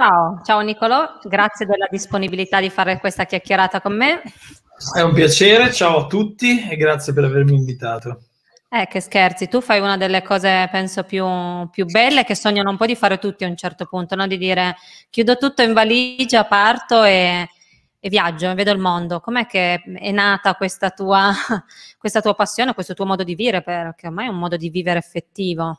Ciao, ciao Nicolò, grazie della disponibilità di fare questa chiacchierata con me. È un piacere, ciao a tutti e grazie per avermi invitato. Eh, che scherzi, tu fai una delle cose penso più, più, belle che sognano un po' di fare tutti a un certo punto, no? di dire chiudo tutto in valigia, parto e, e viaggio, vedo il mondo. Com'è che è nata questa tua, questa tua passione, questo tuo modo di vivere, perché ormai è un modo di vivere effettivo?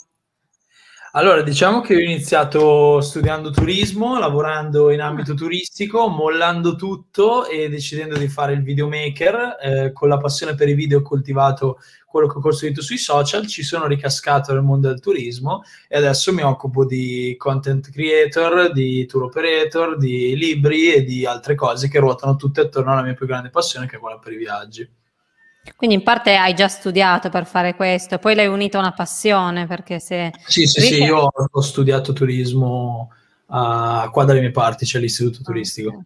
Allora, diciamo che ho iniziato studiando turismo, lavorando in ambito turistico, mollando tutto e decidendo di fare il videomaker. Eh, con la passione per i video ho coltivato quello che ho costruito sui social, ci sono ricascato nel mondo del turismo e adesso mi occupo di content creator, di tour operator, di libri e di altre cose che ruotano tutte attorno alla mia più grande passione che è quella per i viaggi. Quindi in parte hai già studiato per fare questo, poi l'hai unito a una passione perché se... Sì, sì, Riche... sì, io ho studiato turismo uh, qua dalle mie parti, c'è cioè l'istituto ah, turistico.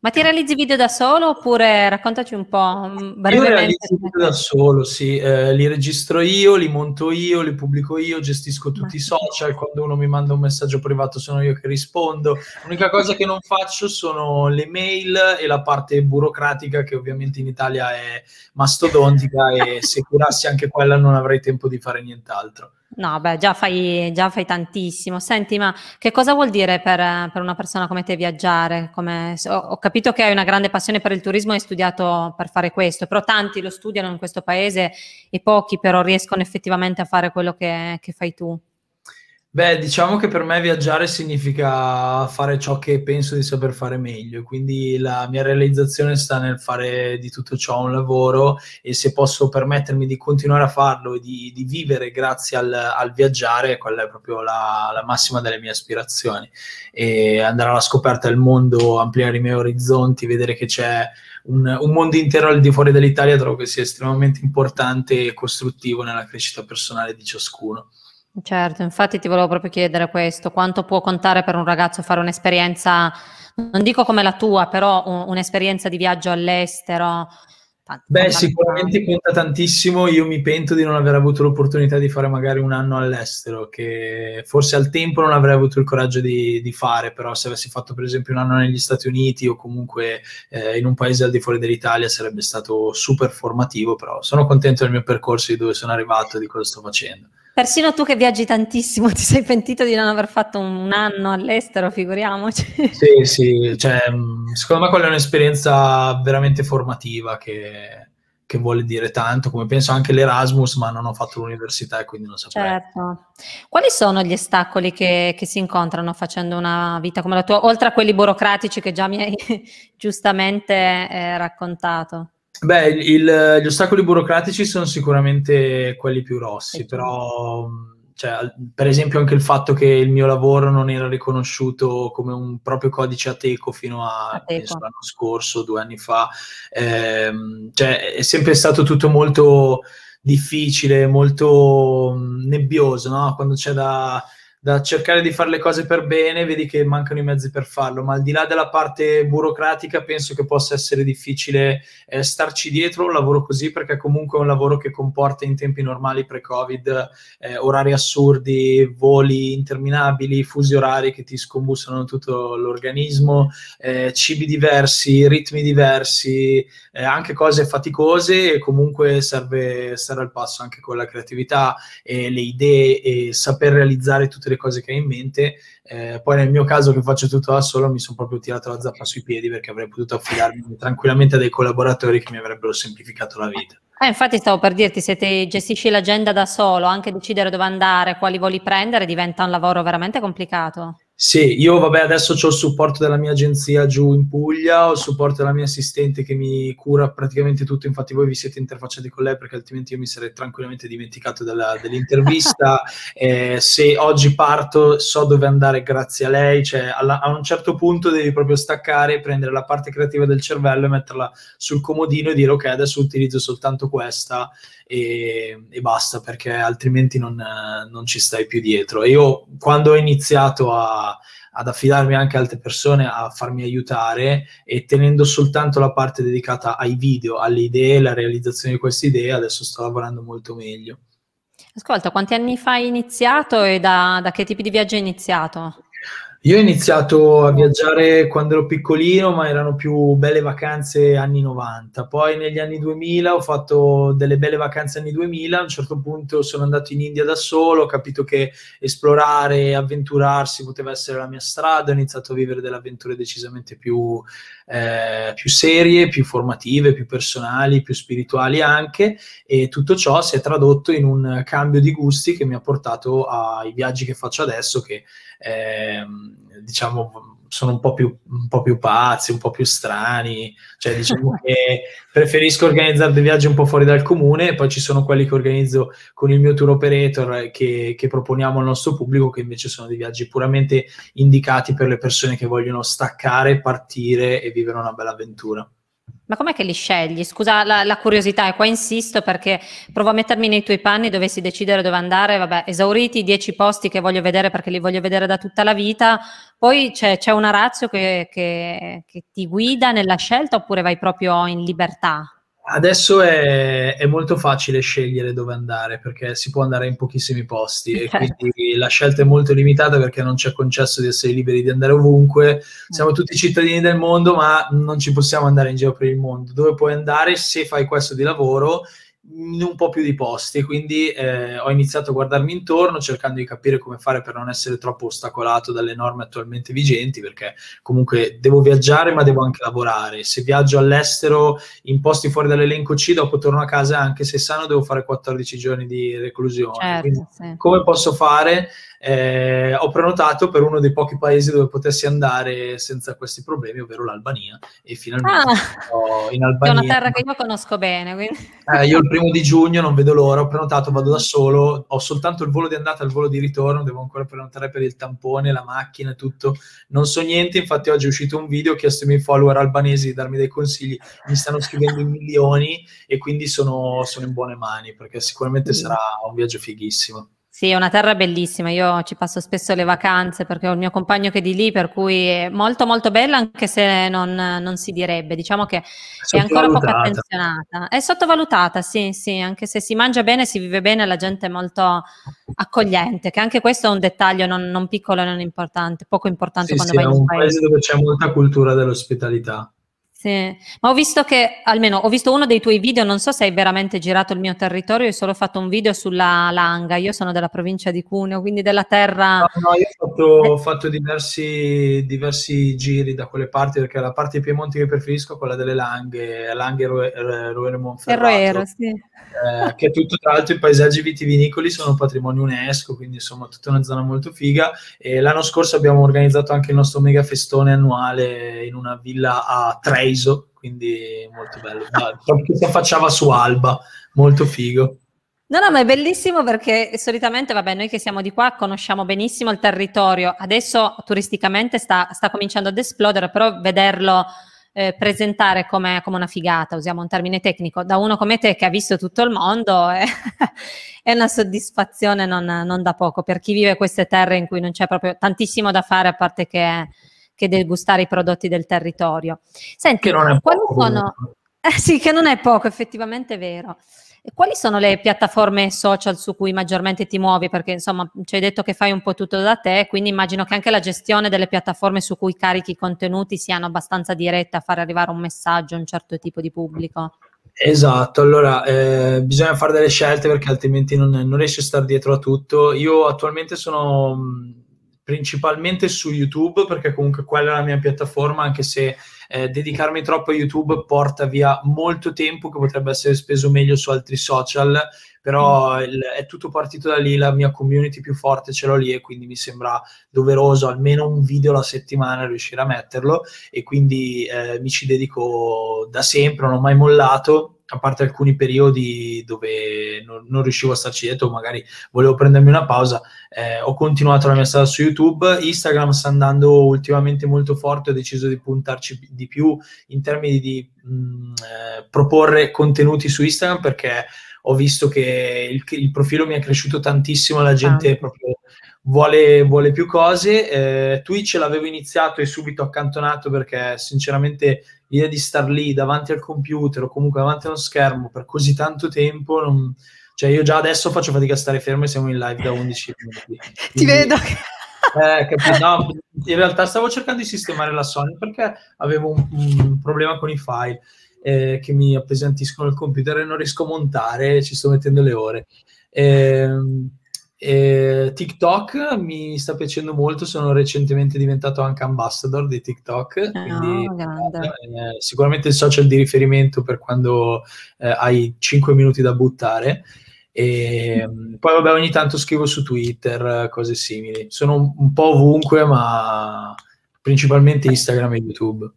Ma ti realizzi video da solo oppure raccontaci un po' mm, brevemente? Io realizzo video da solo, sì, eh, li registro io, li monto io, li pubblico io, gestisco tutti Ma... i social, quando uno mi manda un messaggio privato sono io che rispondo. L'unica cosa che non faccio sono le mail e la parte burocratica che ovviamente in Italia è mastodontica e se curassi anche quella non avrei tempo di fare nient'altro. No, beh, già fai, già fai, tantissimo. Senti, ma che cosa vuol dire per, per una persona come te viaggiare? Come, ho, ho, capito che hai una grande passione per il turismo e hai studiato per fare questo, però tanti lo studiano in questo paese e pochi però riescono effettivamente a fare quello che, che fai tu. Beh, diciamo che per me viaggiare significa fare ciò che penso di saper fare meglio, quindi la mia realizzazione sta nel fare di tutto ciò un lavoro e se posso permettermi di continuare a farlo e di, di vivere grazie al, al, viaggiare, quella è proprio la, la, massima delle mie aspirazioni. E andare alla scoperta del mondo, ampliare i miei orizzonti, vedere che c'è un, un mondo intero al di fuori dell'Italia, trovo che sia estremamente importante e costruttivo nella crescita personale di ciascuno. Certo, infatti ti volevo proprio chiedere questo, quanto può contare per un ragazzo fare un'esperienza, non dico come la tua, però un, un'esperienza di viaggio all'estero? Tant- Beh, sicuramente conta tantissimo, io mi pento di non aver avuto l'opportunità di fare magari un anno all'estero, che forse al tempo non avrei avuto il coraggio di, di fare, però se avessi fatto per esempio un anno negli Stati Uniti o comunque eh, in un paese al di fuori dell'Italia sarebbe stato super formativo, però sono contento del mio percorso, di dove sono arrivato, di cosa sto facendo. Persino tu che viaggi tantissimo, ti sei pentito di non aver fatto un anno all'estero, figuriamoci. Sì, sì, cioè, mm, secondo me quella è un'esperienza veramente formativa che, che vuole dire tanto, come penso anche l'Erasmus, ma non ho fatto l'università e quindi non saprei. Certo. Quali sono gli ostacoli che, che si incontrano facendo una vita come la tua, oltre a quelli burocratici che già mi hai giustamente eh, raccontato? Beh, il, gli ostacoli burocratici sono sicuramente quelli più grossi, però mm, cioè, per esempio anche il fatto che il mio lavoro non era riconosciuto come un proprio codice ateco fino a penso, l'anno scorso, due anni fa, ehm, cioè, è sempre stato tutto molto difficile, molto mm, nebbioso, no? quando c'è da da cercare di fare le cose per bene, vedi che mancano i mezzi per farlo, ma al di là della parte burocratica penso che possa essere difficile eh, starci dietro un lavoro così perché comunque è un lavoro che comporta in tempi normali pre-Covid eh, orari assurdi, voli interminabili, fusi orari che ti scombussano tutto l'organismo, eh, cibi diversi, ritmi diversi, eh, anche cose faticose e comunque serve stare al passo anche con la creatività e le idee e saper realizzare tutte le cose che hai in mente. Eh, poi nel mio caso che faccio tutto da solo mi sono proprio tirato la zappa sui piedi perché avrei potuto affidarmi tranquillamente a dei collaboratori che mi avrebbero semplificato la vita. Ah, infatti stavo per dirti, se ti gestisci l'agenda da solo, anche decidere dove andare, quali voli prendere, diventa un lavoro veramente complicato. Sì, io vabbè adesso ho il supporto della mia agenzia giù in Puglia, ho il supporto della mia assistente che mi cura praticamente tutto, infatti voi vi siete interfacciati con lei perché altrimenti io mi sarei tranquillamente dimenticato della, dell'intervista. eh, se oggi parto so dove andare grazie a lei, cioè alla, a un certo punto devi proprio staccare, prendere la parte creativa del cervello e metterla sul comodino e dire ok adesso utilizzo soltanto questa e, e basta perché altrimenti non, non ci stai più dietro. E io quando ho iniziato a ad affidarmi anche a altre persone a farmi aiutare e tenendo soltanto la parte dedicata ai video, alle idee, alla realizzazione di queste idee, adesso sto lavorando molto meglio. Ascolta, quanti anni fa hai iniziato e da, da che tipi di viaggio hai iniziato? Io ho iniziato a viaggiare quando ero piccolino, ma erano più belle vacanze anni 90. Poi negli anni 2000 ho fatto delle belle vacanze anni 2000, a un certo punto sono andato in India da solo, ho capito che esplorare, avventurarsi poteva essere la mia strada, ho iniziato a vivere delle avventure decisamente più, eh, più serie, più formative, più personali, più spirituali anche e tutto ciò si è tradotto in un cambio di gusti che mi ha portato ai viaggi che faccio adesso che... Eh, diciamo, sono un po, più, un po, più, pazzi, un po' più strani, cioè diciamo che preferisco organizzare dei viaggi un po' fuori dal comune, poi ci sono quelli che organizzo con il mio tour operator che, che proponiamo al nostro pubblico, che invece sono dei viaggi puramente indicati per le persone che vogliono staccare, partire e vivere una bella avventura. Ma com'è che li scegli? Scusa la, la, curiosità, e qua insisto perché provo a mettermi nei tuoi panni, dovessi decidere dove andare, vabbè, esauriti i dieci posti che voglio vedere perché li voglio vedere da tutta la vita, poi c'è, c'è una razza che, che, che ti guida nella scelta oppure vai proprio in libertà? Adesso è, è, molto facile scegliere dove andare perché si può andare in pochissimi posti e certo. quindi la scelta è molto limitata perché non ci è concesso di essere liberi di andare ovunque. Siamo tutti cittadini del mondo, ma non ci possiamo andare in giro per il mondo. Dove puoi andare se fai questo di lavoro in un po' più di posti, quindi eh, ho iniziato a guardarmi intorno cercando di capire come fare per non essere troppo ostacolato dalle norme attualmente vigenti, perché comunque devo viaggiare ma devo anche lavorare. Se viaggio all'estero in posti fuori dall'elenco C, dopo torno a casa anche se sano devo fare 14 giorni di reclusione. Certo, sì. Come posso fare? eh, ho prenotato per uno dei pochi paesi dove potessi andare senza questi problemi, ovvero l'Albania. E finalmente ah, in Albania. È una terra che io conosco bene. Quindi... Eh, io il primo di giugno non vedo l'ora, ho prenotato, vado da solo, ho soltanto il volo di andata e il volo di ritorno, devo ancora prenotare per il tampone, la macchina, tutto. Non so niente, infatti oggi è uscito un video, ho chiesto ai miei follower albanesi di darmi dei consigli, mi stanno scrivendo in milioni e quindi sono, sono in buone mani perché sicuramente mm. sarà un viaggio fighissimo. Sì, è una terra bellissima, io ci passo spesso le vacanze perché ho il mio compagno che è di lì, per cui è molto molto bella anche se non, non si direbbe, diciamo che è ancora poco attenzionata. È sottovalutata, sì, sì, anche se si mangia bene, si vive bene, la gente è molto accogliente, che anche questo è un dettaglio non, non piccolo e non importante, poco importante sì, quando sì, vai in un paese. È un paese dove c'è molta cultura dell'ospitalità. Sì, ma ho visto che, almeno ho visto uno dei tuoi video, non so se hai veramente girato il mio territorio, io solo fatto un video sulla Langa, io sono della provincia di Cuneo, quindi della terra... No, no io ho fatto, eh. ho fatto diversi, diversi, giri da quelle parti, perché la parte di Piemonte che preferisco è quella delle Langhe, Langhe e Roero Monferrato. Roero, sì. Eh, che è tutto, tra l'altro i paesaggi vitivinicoli sono patrimonio UNESCO, quindi insomma tutta una zona molto figa. E l'anno scorso abbiamo organizzato anche il nostro mega festone annuale in una villa a Trey Keiso, quindi molto bello. Qualche si affacciava su Alba, molto figo. No, no, ma è bellissimo perché solitamente, vabbè, noi che siamo di qua conosciamo benissimo il territorio, adesso turisticamente sta, sta cominciando ad esplodere, però vederlo eh, presentare come, come, una figata, usiamo un termine tecnico, da uno come te che ha visto tutto il mondo è, eh, è una soddisfazione non, non, da poco per chi vive queste terre in cui non c'è proprio tantissimo da fare a parte che che degustare i prodotti del territorio. Senti, che non è quali poco, sono... Eh, sì, che non è poco, effettivamente è vero. quali sono le piattaforme social su cui maggiormente ti muovi? Perché insomma ci hai detto che fai un po' tutto da te, quindi immagino che anche la gestione delle piattaforme su cui carichi i contenuti siano abbastanza dirette a far arrivare un messaggio a un certo tipo di pubblico. Esatto, allora eh, bisogna fare delle scelte perché altrimenti non, non riesci a stare dietro a tutto. Io attualmente sono mm, principalmente su YouTube, perché comunque quella è la mia piattaforma, anche se eh, dedicarmi troppo a YouTube porta via molto tempo che potrebbe essere speso meglio su altri social, però mm. il, è tutto partito da lì, la mia community più forte ce l'ho lì e quindi mi sembra doveroso almeno un video alla settimana riuscire a metterlo e quindi eh, mi ci dedico da sempre, non ho mai mollato a parte alcuni periodi dove non, non, riuscivo a starci dietro, magari volevo prendermi una pausa, eh, ho continuato la mia strada su YouTube, Instagram sta andando ultimamente molto forte, ho deciso di puntarci di più in termini di mh, mm, eh, proporre contenuti su Instagram perché ho visto che il, il, profilo mi è cresciuto tantissimo, la gente ah. proprio vuole, vuole più cose. Eh, Twitch l'avevo iniziato e subito accantonato perché sinceramente l'idea di star lì davanti al computer o comunque davanti a uno schermo per così tanto tempo non... Cioè io già adesso faccio fatica a stare fermo e siamo in live da 11 minuti. Ti vedo eh, No, in realtà stavo cercando di sistemare la Sony perché avevo un, un problema con i file eh, che mi appesantiscono il computer e non riesco a montare, ci sto mettendo le ore. Eh, e eh, TikTok mi sta piacendo molto, sono recentemente diventato anche ambassador di TikTok, oh, eh, sicuramente il social di riferimento per quando eh, hai 5 minuti da buttare. E, ehm, poi vabbè ogni tanto scrivo su Twitter cose simili, sono un, un po' ovunque ma principalmente Instagram e YouTube.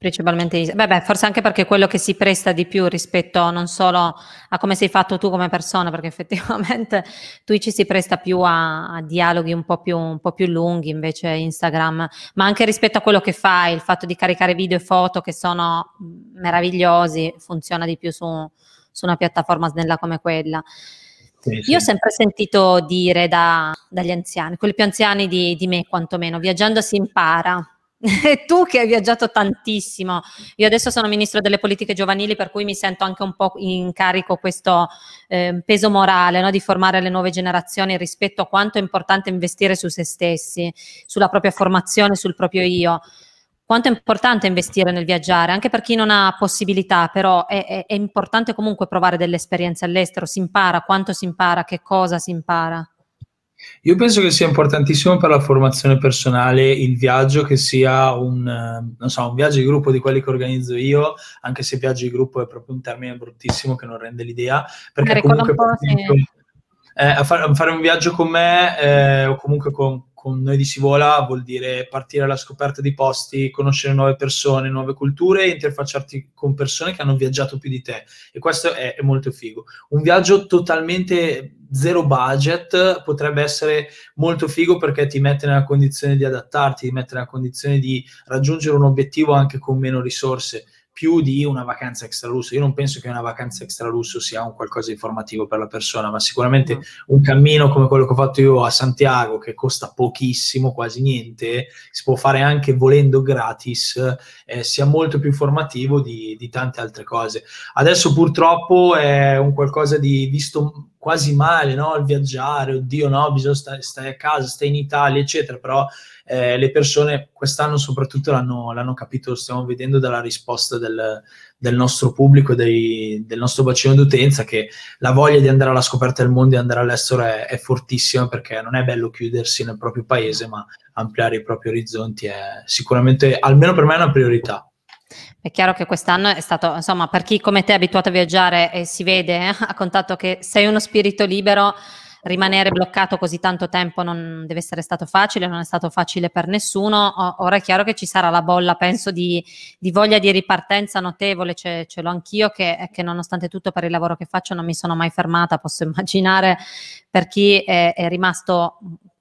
Principalmente, in beh, forse anche perché quello che si presta di più rispetto non solo a come sei fatto tu come persona, perché effettivamente Twitch si presta più a, a dialoghi un po, più, un po, più, lunghi, invece Instagram, ma anche rispetto a quello che fai, il fatto di caricare video e foto che sono mm, meravigliosi, funziona di più su, su una piattaforma snella come quella. Sì, sì. Io ho sempre sentito dire da, dagli anziani, quelli più anziani di, di me quantomeno, viaggiando si impara tu che hai viaggiato tantissimo, io adesso sono ministro delle politiche giovanili per cui mi sento anche un po' in carico questo eh, peso morale no? di formare le nuove generazioni rispetto a quanto è importante investire su se stessi, sulla propria formazione, sul proprio io. Quanto è importante investire nel viaggiare, anche per chi non ha possibilità, però è, è, è importante comunque provare delle esperienze all'estero, si impara, quanto si impara, che cosa si impara. Io penso che sia importantissimo per la formazione personale il viaggio, che sia un, so, un, viaggio di gruppo di quelli che organizzo io, anche se viaggio di gruppo è proprio un termine bruttissimo che non rende l'idea. Perché comunque, per esempio, se... eh, a, far, a, fare un viaggio con me eh, o comunque con con Noi di Sivola vuol dire partire alla scoperta di posti, conoscere nuove persone, nuove culture interfacciarti con persone che hanno viaggiato più di te. E questo è, è molto figo. Un viaggio totalmente zero budget potrebbe essere molto figo perché ti mette nella condizione di adattarti, ti mette nella condizione di raggiungere un obiettivo anche con meno risorse più di una vacanza extra lusso. Io non penso che una vacanza extra lusso sia un qualcosa di formativo per la persona, ma sicuramente un cammino come quello che ho fatto io a Santiago, che costa pochissimo, quasi niente, si può fare anche volendo gratis, eh, sia molto più formativo di, di, tante altre cose. Adesso purtroppo è un qualcosa di visto quasi male no? il viaggiare, oddio no, bisogna stare, stare a casa, stai in Italia, eccetera, però eh, le persone quest'anno soprattutto l'hanno, l'hanno capito, lo stiamo vedendo dalla risposta del, del nostro pubblico, dei, del nostro bacino d'utenza, che la voglia di andare alla scoperta del mondo e andare all'estero è, è, fortissima perché non è bello chiudersi nel proprio paese, ma ampliare i propri orizzonti è sicuramente, almeno per me, è una priorità. È chiaro che quest'anno è stato, insomma, per chi come te è abituato a viaggiare e si vede eh, a contatto che sei uno spirito libero, rimanere bloccato così tanto tempo non deve essere stato facile, non è stato facile per nessuno. Ora è chiaro che ci sarà la bolla, penso, di, di voglia di ripartenza notevole, ce, ce l'ho anch'io, che, che, nonostante tutto per il lavoro che faccio non mi sono mai fermata, posso immaginare per chi è, è rimasto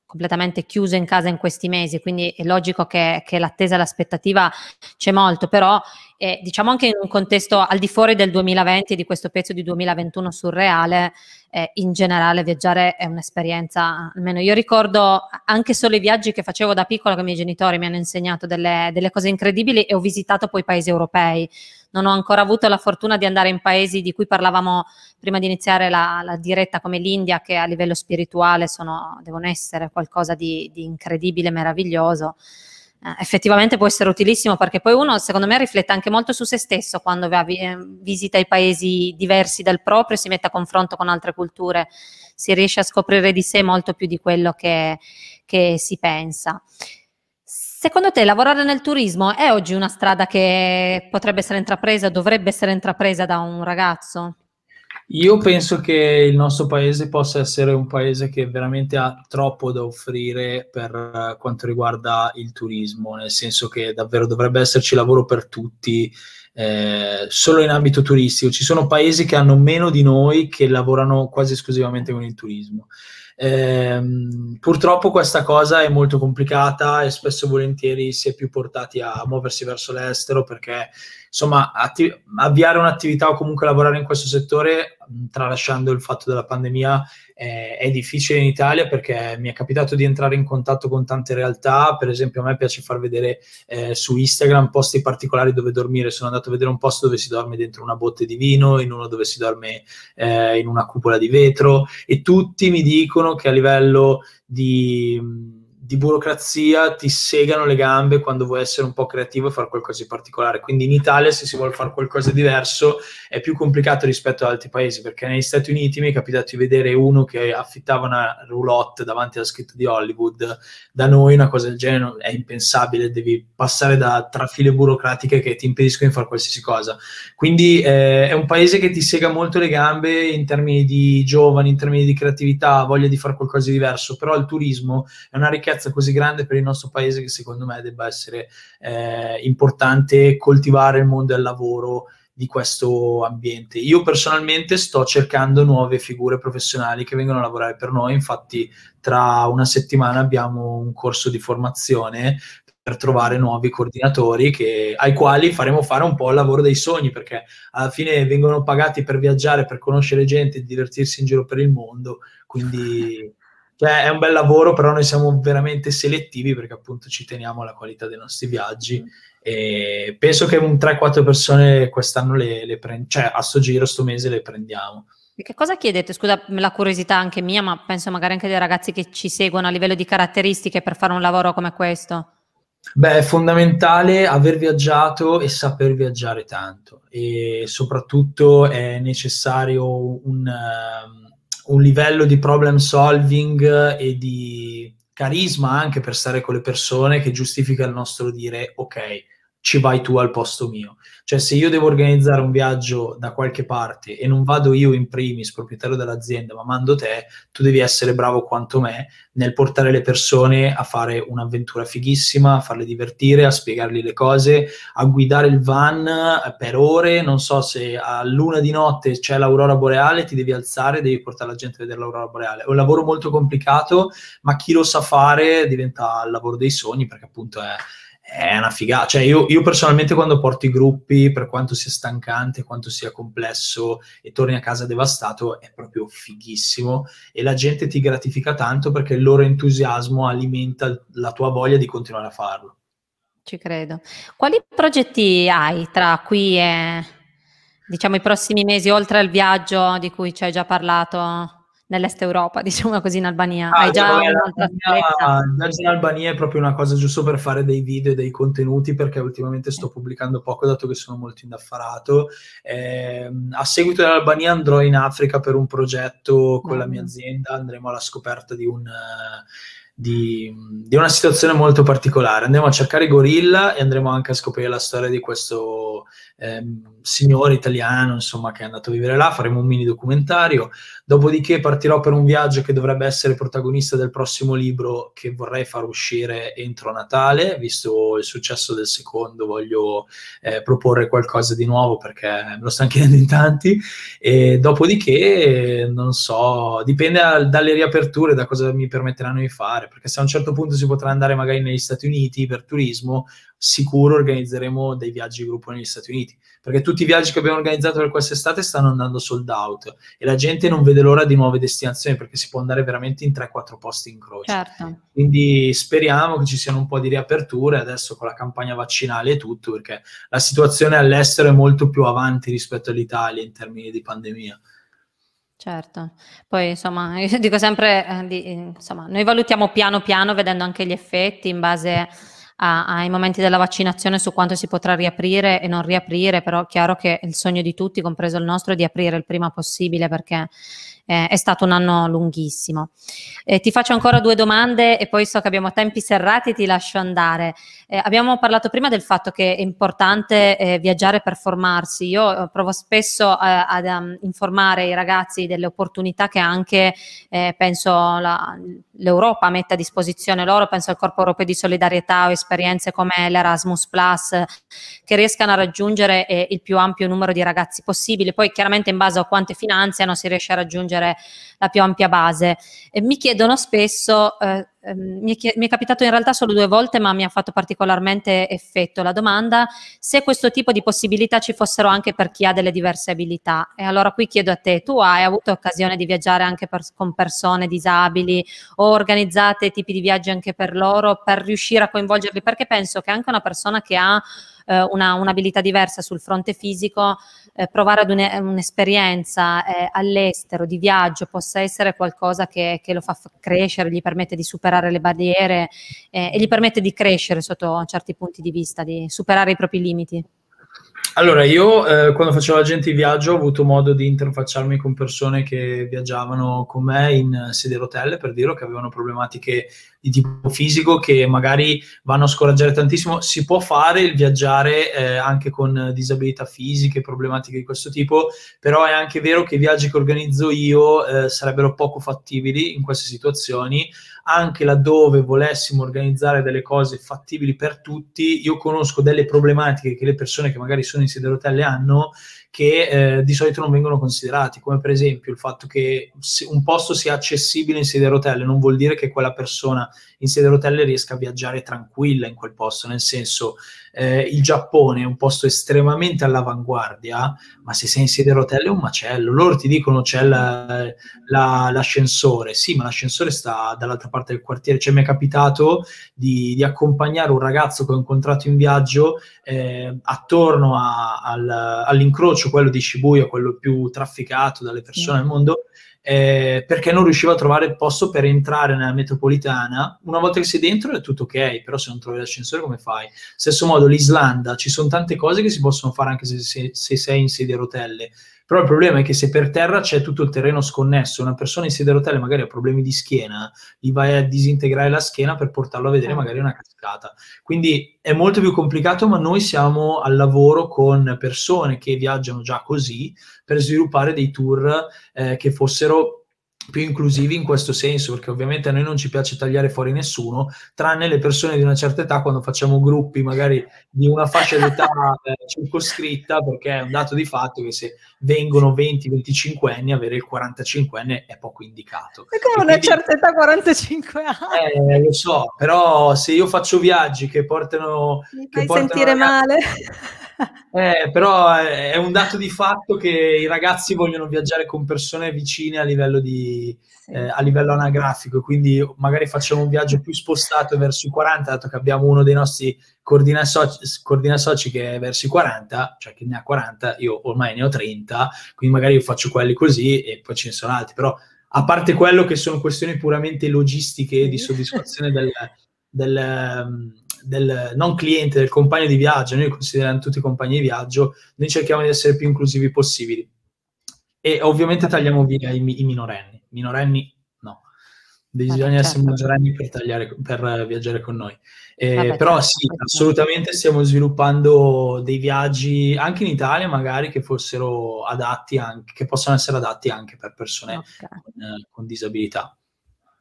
completamente chiuso in casa in questi mesi, quindi è logico che, che l'attesa e l'aspettativa c'è molto, però e diciamo anche in un contesto al di fuori del 2020 e di questo pezzo di 2021 surreale, eh, in generale viaggiare è un'esperienza, almeno io ricordo anche solo i viaggi che facevo da piccola che i miei genitori mi hanno insegnato delle, delle cose incredibili e ho visitato poi paesi europei. Non ho ancora avuto la fortuna di andare in paesi di cui parlavamo prima di iniziare la, la diretta come l'India, che a livello spirituale sono, devono essere qualcosa di, di incredibile, meraviglioso. Eh, effettivamente può essere utilissimo perché poi uno secondo me riflette anche molto su se stesso quando va, eh, visita i paesi diversi dal proprio, si mette a confronto con altre culture, si riesce a scoprire di sé molto più di quello che, che si pensa. Secondo te lavorare nel turismo è oggi una strada che potrebbe essere intrapresa, dovrebbe essere intrapresa da un ragazzo? Io penso che il nostro paese possa essere un paese che veramente ha troppo da offrire per eh, quanto riguarda il turismo, nel senso che davvero dovrebbe esserci lavoro per tutti, eh, solo in ambito turistico. Ci sono paesi che hanno meno di noi che lavorano quasi esclusivamente con il turismo. Eh, purtroppo questa cosa è molto complicata e spesso e volentieri si è più portati a muoversi verso l'estero perché insomma atti- avviare un'attività o comunque lavorare in questo settore, tralasciando il fatto della pandemia, eh, è difficile in Italia perché mi è capitato di entrare in contatto con tante realtà, per esempio a me piace far vedere eh, su Instagram posti particolari dove dormire, sono andato a vedere un posto dove si dorme dentro una botte di vino, in uno dove si dorme eh, in una cupola di vetro e tutti mi dicono che a livello di di burocrazia ti segano le gambe quando vuoi essere un po' creativo e fare qualcosa di particolare. Quindi in Italia, se si vuole fare qualcosa di diverso, è più complicato rispetto ad altri paesi, perché negli Stati Uniti mi è capitato di vedere uno che affittava una roulotte davanti alla scritta di Hollywood. Da noi una cosa del genere è impensabile, devi passare da trafile burocratiche che ti impediscono di fare qualsiasi cosa. Quindi eh, è un paese che ti sega molto le gambe in termini di giovani, in termini di creatività, voglia di fare qualcosa di diverso, però il turismo è una ricchezza ricchezza così grande per il nostro paese che secondo me debba essere eh, importante coltivare il mondo del lavoro di questo ambiente. Io personalmente sto cercando nuove figure professionali che vengono a lavorare per noi, infatti tra una settimana abbiamo un corso di formazione per trovare nuovi coordinatori che, ai quali faremo fare un po' il lavoro dei sogni, perché alla fine vengono pagati per viaggiare, per conoscere gente, divertirsi in giro per il mondo, quindi cioè, è un bel lavoro, però noi siamo veramente selettivi perché appunto ci teniamo alla qualità dei nostri viaggi. E penso che un 3-4 persone quest'anno le, le prendiamo, cioè a sto giro, sto mese le prendiamo. Che cosa chiedete? Scusa la curiosità anche mia, ma penso magari anche dei ragazzi che ci seguono a livello di caratteristiche per fare un lavoro come questo. Beh, è fondamentale aver viaggiato e saper viaggiare tanto e soprattutto è necessario un, ehm, un livello di problem solving e di carisma anche per stare con le persone che giustifica il nostro dire ok, ci vai tu al posto mio. Cioè, se io devo organizzare un viaggio da qualche parte e non vado io in primis, proprietario dell'azienda, ma mando te, tu devi essere bravo quanto me nel portare le persone a fare un'avventura fighissima, a farle divertire, a spiegargli le cose, a guidare il van eh, per ore. Non so se a luna di notte c'è l'aurora boreale, ti devi alzare, devi portare la gente a vedere l'aurora boreale. È un lavoro molto complicato, ma chi lo sa fare diventa il lavoro dei sogni perché appunto è è una figata. Cioè, io, io, personalmente quando porto i gruppi, per quanto sia stancante, quanto sia complesso e torni a casa devastato, è proprio fighissimo e la gente ti gratifica tanto perché il loro entusiasmo alimenta la tua voglia di continuare a farlo. Ci credo. Quali progetti hai tra qui e diciamo i prossimi mesi, oltre al viaggio di cui ci hai già parlato? nell'est Europa, diciamo così, in Albania. Ah, Hai già no, un'altra no, in Albania è proprio una cosa giusto per fare dei video e dei contenuti, perché ultimamente sto eh. pubblicando poco, dato che sono molto indaffarato. Eh, a seguito dell'Albania andrò in Africa per un progetto con mm la mia azienda, andremo alla scoperta di un... Di, di, una situazione molto particolare. Andremo a cercare Gorilla e andremo anche a scoprire la storia di questo eh, signore italiano, insomma, che è andato a vivere là. Faremo un mini documentario. Dopodiché partirò per un viaggio che dovrebbe essere protagonista del prossimo libro che vorrei far uscire entro Natale, visto il successo del secondo voglio eh, proporre qualcosa di nuovo perché me lo stanno chiedendo in tanti e dopodiché non so, dipende da, dalle riaperture, da cosa mi permetteranno di fare, perché se a un certo punto si potrà andare magari negli Stati Uniti per turismo, sicuro organizzeremo dei viaggi di gruppo negli Stati Uniti perché tutti i viaggi che abbiamo organizzato per quest'estate stanno andando sold out e la gente non vede l'ora di nuove destinazioni perché si può andare veramente in 3-4 posti in croce. Certo. Quindi speriamo che ci siano un po' di riaperture adesso con la campagna vaccinale e tutto, perché la situazione all'estero è molto più avanti rispetto all'Italia in termini di pandemia. Certo, poi insomma, io dico sempre, eh, di, insomma, noi valutiamo piano piano vedendo anche gli effetti in base... A a, ai momenti della vaccinazione su quanto si potrà riaprire e non riaprire, però è chiaro che il sogno di tutti, compreso il nostro, è di aprire il prima possibile perché eh, è stato un anno lunghissimo. Eh, ti faccio ancora due domande e poi so che abbiamo tempi serrati e ti lascio andare. Eh, abbiamo parlato prima del fatto che è importante eh, viaggiare per formarsi. Io eh, provo spesso eh, ad um, informare i ragazzi delle opportunità che anche penso la, l'Europa mette a disposizione loro, penso al Corpo Europeo di Solidarietà o esperienze come l'Erasmus Plus che riescano a raggiungere il più ampio numero di ragazzi possibile. Poi chiaramente in base a quante finanziano si riesce a raggiungere conoscere la più ampia base. E mi chiedono spesso, eh, ehm, mi, è chied- mi è capitato in realtà solo due volte, ma mi ha fatto particolarmente effetto la domanda, se questo tipo di possibilità ci fossero anche per chi ha delle diverse abilità. E allora qui chiedo a te, tu hai avuto occasione di viaggiare anche per, con persone disabili o organizzate tipi di viaggi anche per loro per riuscire a coinvolgerli? Perché penso che anche una persona che ha eh, una, un'abilità diversa sul fronte fisico, eh, provare ad un, un'esperienza eh, all'estero di viaggio possa essere qualcosa che, che, lo fa crescere, gli permette di superare le barriere eh, e gli permette di crescere sotto certi punti di vista, di superare i propri limiti. Allora, io eh, quando facevo l'agente di viaggio ho avuto modo di interfacciarmi con persone che viaggiavano con me in sede rotelle per dirlo che avevano problematiche di tipo fisico che magari vanno a scoraggiare tantissimo. Si può fare il viaggiare eh, anche con disabilità fisiche, problematiche di questo tipo, però è anche vero che i viaggi che organizzo io eh, sarebbero poco fattibili in queste situazioni, anche laddove volessimo organizzare delle cose fattibili per tutti, io conosco delle problematiche che le persone che magari sono in sede a rotelle hanno che eh, di solito non vengono considerati, come per esempio il fatto che un posto sia accessibile in sede a rotelle non vuol dire che quella persona in sede a rotelle riesca a viaggiare tranquilla in quel posto, nel senso eh, il Giappone è un posto estremamente all'avanguardia, ma se sei in sede a rotelle è un macello. Loro ti dicono c'è la, la, l'ascensore, sì, ma l'ascensore sta dall'altra parte del quartiere. Cioè, mi è capitato di, di accompagnare un ragazzo che ho incontrato in viaggio eh, attorno a, al, all'incrocio, quello di Shibuya, quello più trafficato dalle persone mm. al mondo, eh, perché non riuscivo a trovare il posto per entrare nella metropolitana. Una volta che sei dentro è tutto ok, però se non trovi l'ascensore come fai? Stesso modo l'Islanda, ci sono tante cose che si possono fare anche se, se, se sei in sedia a rotelle. Però il problema è che se per terra c'è tutto il terreno sconnesso, una persona in sede a rotelle magari ha problemi di schiena, gli vai a disintegrare la schiena per portarlo a vedere eh. magari una cascata. Quindi è molto più complicato, ma noi siamo al lavoro con persone che viaggiano già così per sviluppare dei tour eh, che fossero più inclusivi in questo senso, perché ovviamente a noi non ci piace tagliare fuori nessuno, tranne le persone di una certa età quando facciamo gruppi magari di una fascia d'età eh, circoscritta, perché è un dato di fatto che se vengono 20-25 anni, avere il 45enne è poco indicato. È come una quindi, certa età 45 anni. Eh, lo so, però se io faccio viaggi che portano... Mi fai portano sentire ragazzi, male. eh, però eh, è un dato di fatto che i ragazzi vogliono viaggiare con persone vicine a livello, di, sì. eh, a livello anagrafico, quindi magari facciamo un viaggio più spostato verso i 40, dato che abbiamo uno dei nostri coordina soci, coordina soci che è verso i 40, cioè che ne ha 40, io ormai ne ho 30, quindi magari io faccio quelli così e poi ce ne sono altri, però a parte quello che sono questioni puramente logistiche e di soddisfazione del, del ehm, del non cliente, del compagno di viaggio, noi consideriamo tutti compagni di viaggio, noi cerchiamo di essere più inclusivi possibili. E ovviamente tagliamo via i, i minorenni. Minorenni no, bisogna Vabbè, essere certo. maggiorenni per, tagliare, per, viaggiare con noi. Eh, Vabbè, certo, però certo. sì, assolutamente stiamo sviluppando dei viaggi anche in Italia magari che fossero adatti anche, che possano essere adatti anche per persone okay. con, eh, con disabilità.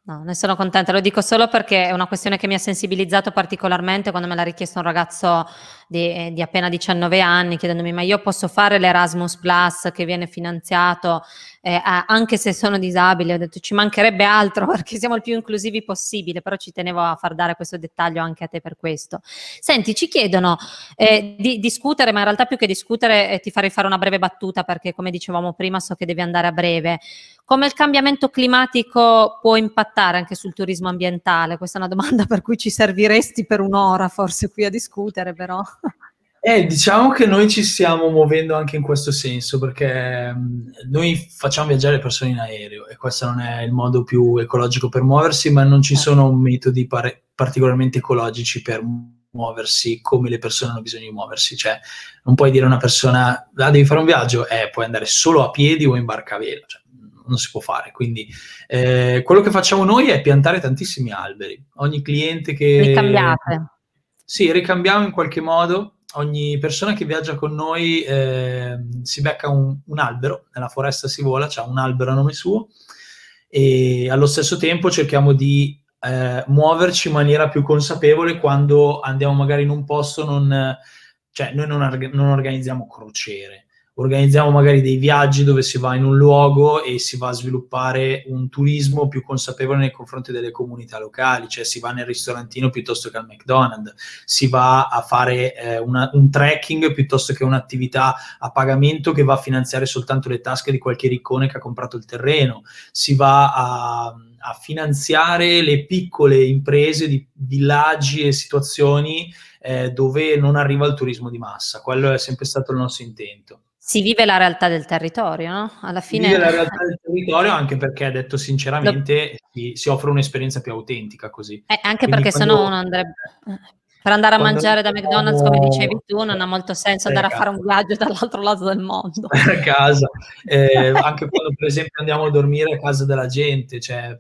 No, ne sono contenta, lo dico solo perché è una questione che mi ha sensibilizzato particolarmente quando me l'ha richiesto un ragazzo di, eh, di appena 19 anni chiedendomi ma io posso fare l'Erasmus Plus che viene finanziato eh, anche se sono disabile? Ho detto ci mancherebbe altro perché siamo il più inclusivi possibile, però ci tenevo a far dare questo dettaglio anche a te per questo. Senti, ci chiedono eh, di discutere, ma in realtà più che discutere eh, ti farei fare una breve battuta perché come dicevamo prima so che devi andare a breve. Come il cambiamento climatico può impattare? trattare anche sul turismo ambientale? Questa è una domanda per cui ci serviresti per un'ora forse qui a discutere, però. Eh, diciamo che noi ci stiamo muovendo anche in questo senso perché mm, noi facciamo viaggiare le persone in aereo e questo non è il modo più ecologico per muoversi, ma non ci sono metodi par- particolarmente ecologici per muoversi come le persone hanno bisogno di muoversi. Cioè, non puoi dire a una persona, ah, devi fare un viaggio, eh, puoi andare solo a piedi o in barca a vela. Cioè, non si può fare. Quindi eh, quello che facciamo noi è piantare tantissimi alberi. Ogni cliente che... Ricambiate. Sì, ricambiamo in qualche modo. Ogni persona che viaggia con noi eh, si becca un, un, albero, nella foresta si vola, c'è un albero a nome suo e allo stesso tempo cerchiamo di eh, muoverci in maniera più consapevole quando andiamo magari in un posto non, cioè noi non, orga- non organizziamo crociere, organizziamo magari dei viaggi dove si va in un luogo e si va a sviluppare un turismo più consapevole nei confronti delle comunità locali, cioè si va nel ristorantino piuttosto che al McDonald's, si va a fare eh, una, un trekking piuttosto che un'attività a pagamento che va a finanziare soltanto le tasche di qualche riccone che ha comprato il terreno, si va a a finanziare le piccole imprese di villaggi e situazioni eh, dove non arriva il turismo di massa. Quello è sempre stato il nostro intento si vive la realtà del territorio, no? Alla fine... Si vive la realtà del territorio anche perché, detto sinceramente, Lo... si, si, offre un'esperienza più autentica così. Eh, anche Quindi perché quando... sennò non andrebbe... Eh, per andare a quando mangiare da McDonald's, come dicevi tu, non ha molto senso eh, andare a fare esatto. un viaggio dall'altro lato del mondo. A casa. Eh, anche quando, per esempio, andiamo a dormire a casa della gente. Cioè,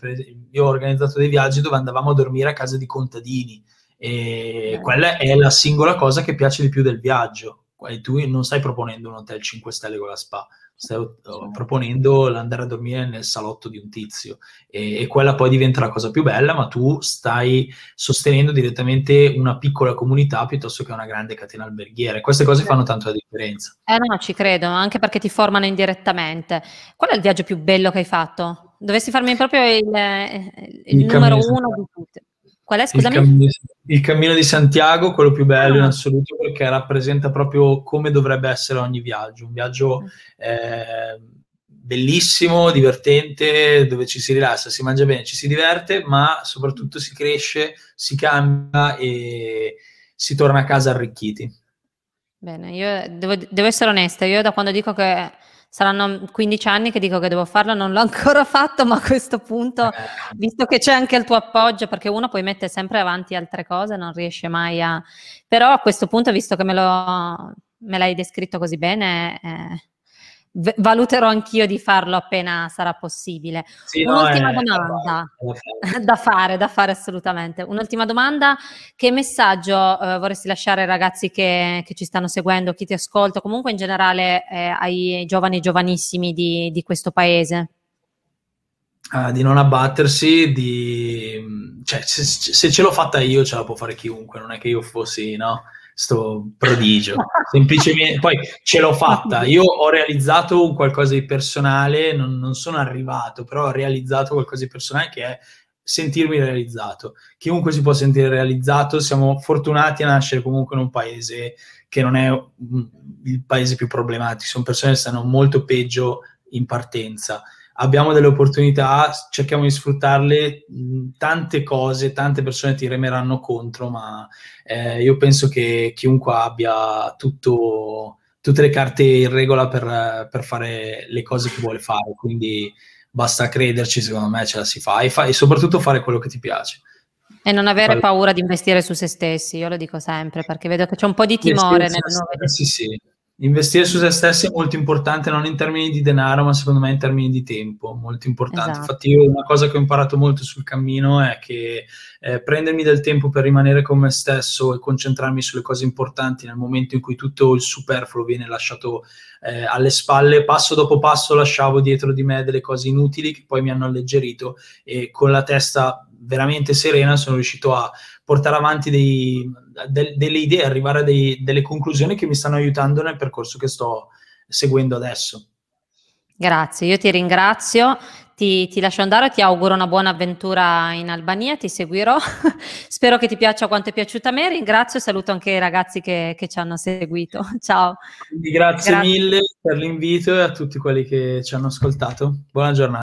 io ho organizzato dei viaggi dove andavamo a dormire a casa di contadini. E eh. quella è la singola cosa che piace di più del viaggio tu non stai proponendo un hotel 5 stelle con la spa, stai eh, proponendo l'andare a dormire nel salotto di un tizio e, e, quella poi diventa la cosa più bella, ma tu stai sostenendo direttamente una piccola comunità piuttosto che una grande catena alberghiera. Queste cose fanno tanto la differenza. Eh no, ci credo, anche perché ti formano indirettamente. Qual è il viaggio più bello che hai fatto? Dovessi farmi proprio il, eh, il, il numero uno di tutti. Qual è, scusami? il cammino di Santiago, quello più bello in ah. assoluto, perché rappresenta proprio come dovrebbe essere ogni viaggio, un viaggio mm. eh, bellissimo, divertente, dove ci si rilassa, si mangia bene, ci si diverte, ma soprattutto si cresce, si cambia e si torna a casa arricchiti. Bene, io devo, devo essere onesta, io da quando dico che saranno 15 anni che dico che devo farlo, non l'ho ancora fatto, ma a questo punto, eh, visto che c'è anche il tuo appoggio, perché uno poi mette sempre avanti altre cose, non riesce mai a... Però a questo punto, visto che me, lo, me l'hai descritto così bene, eh, v- valuterò anch'io di farlo appena sarà possibile. Sì, Un'ultima no, eh, eh, domanda è eh, da fare, da fare assolutamente. Un'ultima domanda, che messaggio eh, vorresti lasciare ai ragazzi che, che, ci stanno seguendo, chi ti ascolta, comunque in generale eh, ai giovani e giovanissimi di, di questo paese? Uh, di non abbattersi, di... Cioè, se, se, ce l'ho fatta io ce la può fare chiunque, non è che io fossi, no? questo prodigio. Semplicemente, poi ce l'ho fatta. Io ho realizzato un qualcosa di personale, non, non sono arrivato, però ho realizzato qualcosa di personale che è sentirmi realizzato. Chiunque si può sentire realizzato, siamo fortunati a nascere comunque in un paese che non è mm, il paese più problematico, sono persone che stanno molto peggio in partenza abbiamo delle opportunità, cerchiamo di sfruttarle, tante cose, tante persone ti remeranno contro, ma eh, io penso che chiunque abbia tutto, tutte le carte in regola per, per, fare le cose che vuole fare, quindi basta crederci, secondo me ce cioè, la si fa e, fa, e soprattutto fare quello che ti piace. E non avere paura di investire su se stessi, io lo dico sempre, perché vedo che c'è un po' di timore nel nuove. Sì, sì, Investire su se stessi è molto importante, non in termini di denaro, ma secondo me in termini di tempo, molto importante. Esatto. Infatti io una cosa che ho imparato molto sul cammino è che eh, prendermi del tempo per rimanere con me stesso e concentrarmi sulle cose importanti nel momento in cui tutto il superfluo viene lasciato eh, alle spalle, passo dopo passo lasciavo dietro di me delle cose inutili che poi mi hanno alleggerito e con la testa veramente serena sono riuscito a portare avanti dei, de, delle idee, arrivare a dei, delle conclusioni che mi stanno aiutando nel percorso che sto seguendo adesso. Grazie, io ti ringrazio, ti, ti, lascio andare, ti auguro una buona avventura in Albania, ti seguirò, spero che ti piaccia quanto è piaciuta a me, ringrazio e saluto anche i ragazzi che, che ci hanno seguito. Ciao. grazie, grazie mille per l'invito e a tutti quelli che ci hanno ascoltato. Buona giornata.